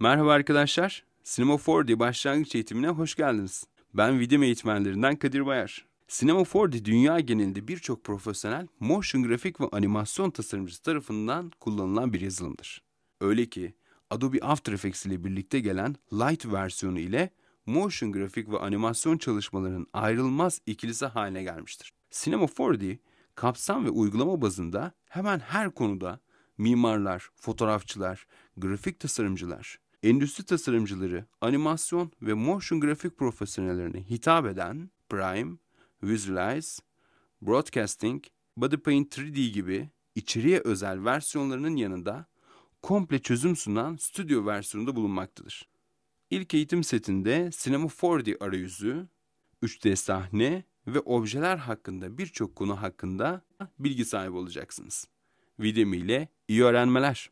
Merhaba arkadaşlar, Cinema 4D başlangıç eğitimine hoş geldiniz. Ben video eğitmenlerinden Kadir Bayar. Cinema 4D dünya genelinde birçok profesyonel motion grafik ve animasyon tasarımcısı tarafından kullanılan bir yazılımdır. Öyle ki Adobe After Effects ile birlikte gelen Light versiyonu ile motion grafik ve animasyon çalışmalarının ayrılmaz ikilisi haline gelmiştir. Cinema 4D kapsam ve uygulama bazında hemen her konuda mimarlar, fotoğrafçılar, grafik tasarımcılar, endüstri tasarımcıları, animasyon ve motion grafik profesyonellerine hitap eden Prime, Visualize, Broadcasting, Body Paint 3D gibi içeriye özel versiyonlarının yanında komple çözüm sunan stüdyo versiyonunda bulunmaktadır. İlk eğitim setinde Cinema 4D arayüzü, 3D sahne ve objeler hakkında birçok konu hakkında bilgi sahibi olacaksınız. Videom ile iyi öğrenmeler.